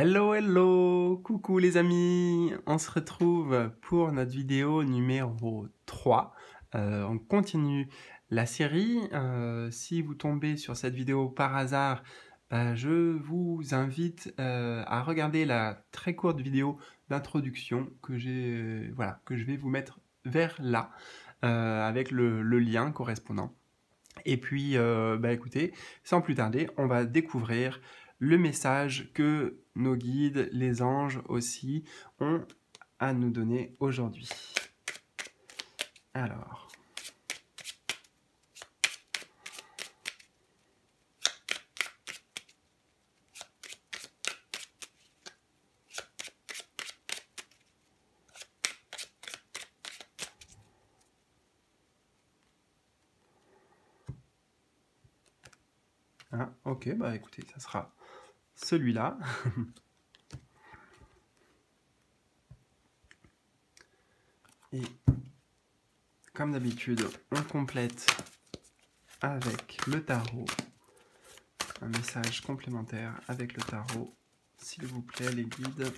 Hello, hello, coucou les amis, on se retrouve pour notre vidéo numéro 3. Euh, on continue la série. Euh, si vous tombez sur cette vidéo par hasard, euh, je vous invite à regarder la très courte vidéo d'introduction que, voilà, que je vais vous mettre vers là, avec le, lien correspondant. Et puis, bah écoutez, sans plus tarder, on va découvrir le message que nos guides, les anges aussi, ont à nous donner aujourd'hui. Alors. Ah, ok, bah écoutez, ça sera celui-là. Et comme d'habitude, on complète avec le tarot. Un message complémentaire avec le tarot. S'il vous plaît, les guides.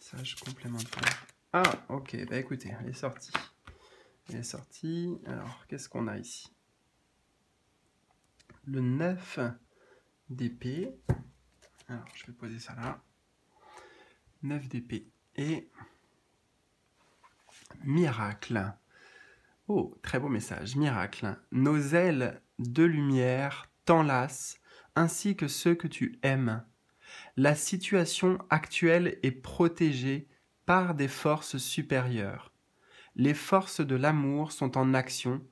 Message complémentaire. Ah, ok, bah écoutez, elle est sortie. Elle est sortie. Alors, qu'est-ce qu'on a ici Le 9 d'épée. Alors, je vais poser ça là. 9 d'épée. Et... Miracle. Oh, très beau message. Miracle. Nos ailes de lumière t'enlacent, ainsi que ceux que tu aimes. La situation actuelle est protégée par des forces supérieures. Les forces de l'amour sont en action.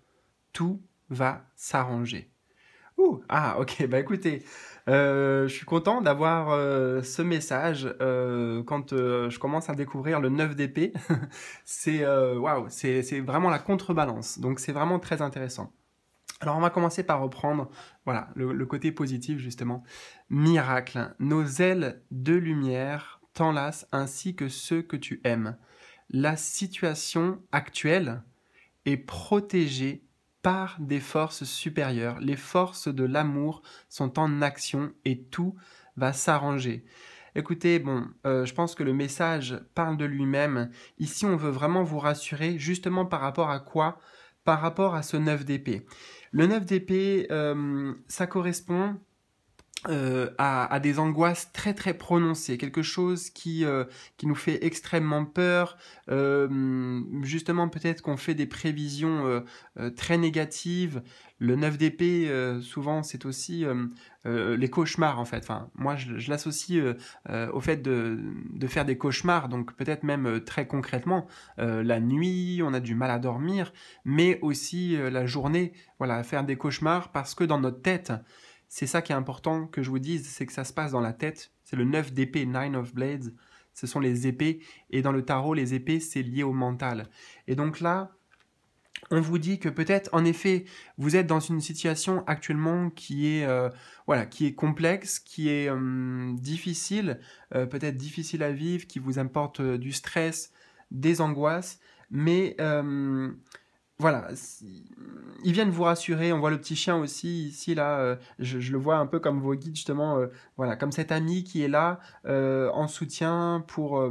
Tout va s'arranger ah ok, bah écoutez, euh, je suis content d'avoir euh, ce message euh, quand je commence à découvrir le 9 d'épée. c'est waouh, c'est vraiment la contrebalance, donc c'est vraiment très intéressant. Alors on va commencer par reprendre voilà, le, le côté positif justement. Miracle, nos ailes de lumière t'enlacent ainsi que ceux que tu aimes. La situation actuelle est protégée par des forces supérieures. Les forces de l'amour sont en action et tout va s'arranger. Écoutez, bon, euh, je pense que le message parle de lui-même. Ici, on veut vraiment vous rassurer justement par rapport à quoi Par rapport à ce 9 d'épée. Le 9 d'épée, euh, ça correspond à, euh, des angoisses très très prononcées, quelque chose qui, euh, qui nous fait extrêmement peur, euh, justement peut-être qu'on fait des prévisions très négatives, le 9 d'épée, souvent, c'est aussi les cauchemars, en fait. Enfin, moi, je, je l'associe au fait de, de, faire des cauchemars, donc peut-être même très concrètement, la nuit, on a du mal à dormir, mais aussi la journée, voilà, faire des cauchemars, parce que dans notre tête, c'est ça qui est important que je vous dise, c'est que ça se passe dans la tête. C'est le 9 d'épée, 9 of Blades. Ce sont les épées. Et dans le tarot, les épées, c'est lié au mental. Et donc là, on vous dit que peut-être, en effet, vous êtes dans une situation actuellement qui est, euh, voilà, qui est complexe, qui est euh, difficile, euh, peut-être difficile à vivre, qui vous importe du stress, des angoisses, mais voilà, ils viennent vous rassurer. On voit le petit chien aussi ici là. Euh, je, le vois un peu comme vos guides justement. Euh, voilà, comme cet ami qui est là euh, en soutien pour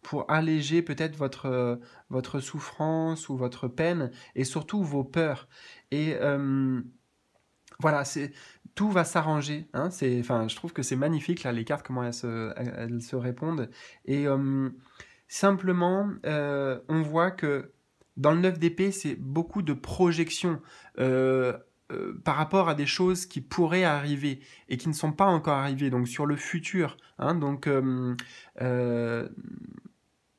pour alléger peut-être votre votre souffrance ou votre peine et surtout vos peurs. Et voilà, c'est tout va s'arranger. Hein. c'est enfin, je trouve que c'est magnifique là les cartes comment elles se elles se répondent et simplement on voit que dans le 9 d'épée, c'est beaucoup de projections euh, euh, par rapport à des choses qui pourraient arriver et qui ne sont pas encore arrivées, donc sur le futur. Hein, donc, euh,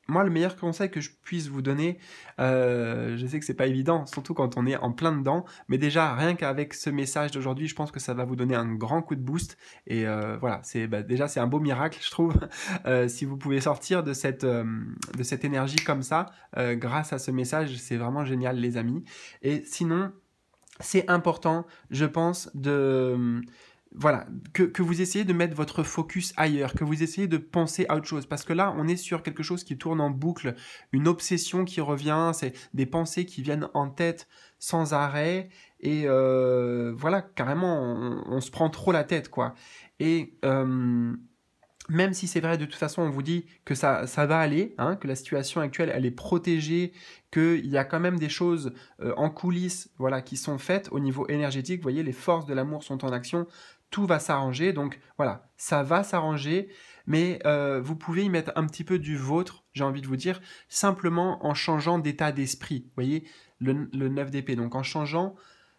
moi, le meilleur conseil que je puisse vous donner, euh, je sais que c'est pas évident, surtout quand on est en plein dedans, mais déjà rien qu'avec ce message d'aujourd'hui, je pense que ça va vous donner un grand coup de boost. Et euh, voilà, c'est bah, déjà c'est un beau miracle, je trouve, euh, si vous pouvez sortir de cette de cette énergie comme ça grâce à ce message, c'est vraiment génial, les amis. Et sinon, c'est important, je pense, de voilà, que, vous essayez de mettre votre focus ailleurs, que vous essayez de penser à autre chose, parce que là, on est sur quelque chose qui tourne en boucle, une obsession qui revient, c'est des pensées qui viennent en tête sans arrêt, et euh, voilà, carrément, on, se prend trop la tête, quoi. Et euh, même si c'est vrai, de toute façon, on vous dit que ça, ça va aller, hein, que la situation actuelle, elle est protégée, qu'il y a quand même des choses euh, en coulisses voilà, qui sont faites au niveau énergétique. Vous voyez, les forces de l'amour sont en action tout va s'arranger. Donc voilà, ça va s'arranger, mais euh, vous pouvez y mettre un petit peu du vôtre, j'ai envie de vous dire, simplement en changeant d'état d'esprit. Vous voyez, le, 9 d'épée. Donc en changeant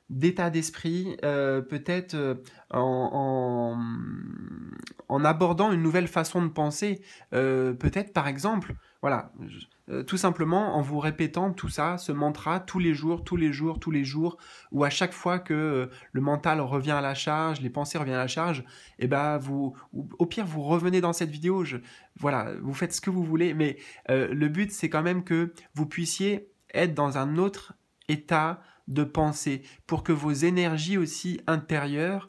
d'état d'esprit, euh, peut-être euh, en, en, abordant une nouvelle façon de penser. peut-être par exemple, voilà, euh, tout simplement en vous répétant tout ça, ce mantra, tous les jours, tous les jours, tous les jours, ou à chaque fois que euh, le mental revient à la charge, les pensées reviennent à la charge, et eh ben vous, au pire, vous revenez dans cette vidéo, je, voilà, vous faites ce que vous voulez, mais euh, le but, c'est quand même que vous puissiez être dans un autre état de pensée, pour que vos énergies aussi intérieures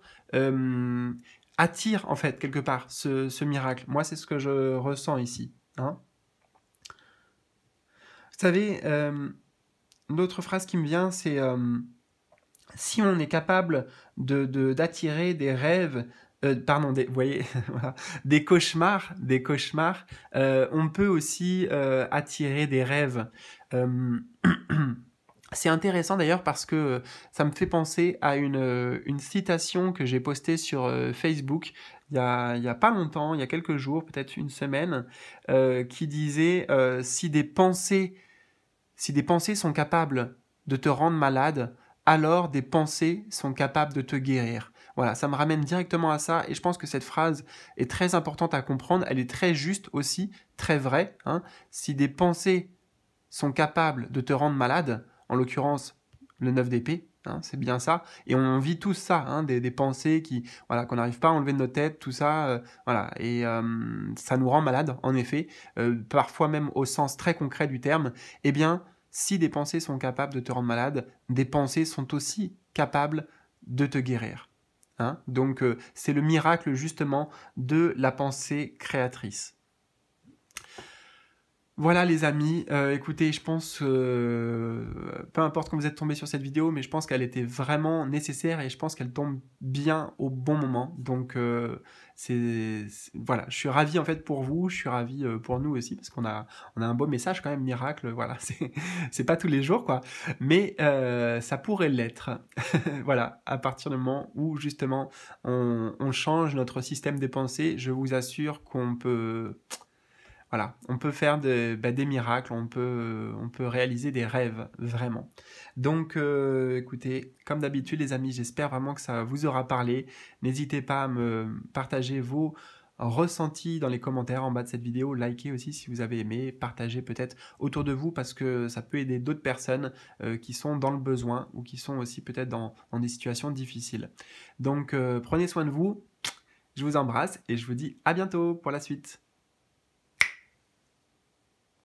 attirent en fait quelque part ce, ce miracle. Moi, c'est ce que je ressens ici. Hein vous savez, euh, l'autre phrase qui me vient, c'est euh, si on est capable d'attirer de, des rêves, euh, pardon, des, vous voyez, des cauchemars, des cauchemars, euh, on peut aussi attirer des rêves. C'est intéressant d'ailleurs parce que ça me fait penser à une, une citation que j'ai postée sur Facebook il y a, pas longtemps, il y a quelques jours, peut-être une semaine, euh, qui disait euh, si des pensées, si des pensées sont capables de te rendre malade, alors des pensées sont capables de te guérir. Voilà, ça me ramène directement à ça et je pense que cette phrase est très importante à comprendre. Elle est très juste aussi, très vraie. Hein. Si des pensées sont capables de te rendre malade, en l'occurrence le 9 d'épée, Hein, c'est bien ça. Et on vit tous ça, hein, des, pensées qui, voilà, qu'on n'arrive pas à enlever de notre tête, tout ça, euh, Et euh, ça nous rend malade, en effet, euh, parfois même au sens très concret du terme. Eh bien, si des pensées sont capables de te rendre malade, des pensées sont aussi capables de te guérir. Hein. Donc, c'est le miracle justement de la pensée créatrice. Voilà les amis, euh, écoutez, je pense, euh, peu importe quand vous êtes tombé sur cette vidéo, mais je pense qu'elle était vraiment nécessaire et je pense qu'elle tombe bien au bon moment. Donc euh, c'est voilà, je suis ravi en fait pour vous, je suis ravi pour nous aussi parce qu'on a on a un beau message quand même miracle. Voilà, c'est pas tous les jours quoi, mais ça pourrait l'être. voilà, à partir du moment où justement on, on change notre système de pensée, je vous assure qu'on peut voilà, on peut faire bah, des miracles, on peut, on peut réaliser des rêves, vraiment. Donc, euh, écoutez, comme d'habitude, les amis, j'espère vraiment que ça vous aura parlé. N'hésitez pas à me partager vos ressentis dans les commentaires en bas de cette vidéo. Likez aussi si vous avez aimé, partagez peut-être autour de vous parce que ça peut aider d'autres personnes euh, qui sont dans le besoin ou qui sont aussi peut-être dans, des situations difficiles. Donc euh, prenez soin de vous, je vous embrasse et je vous dis à bientôt pour la suite.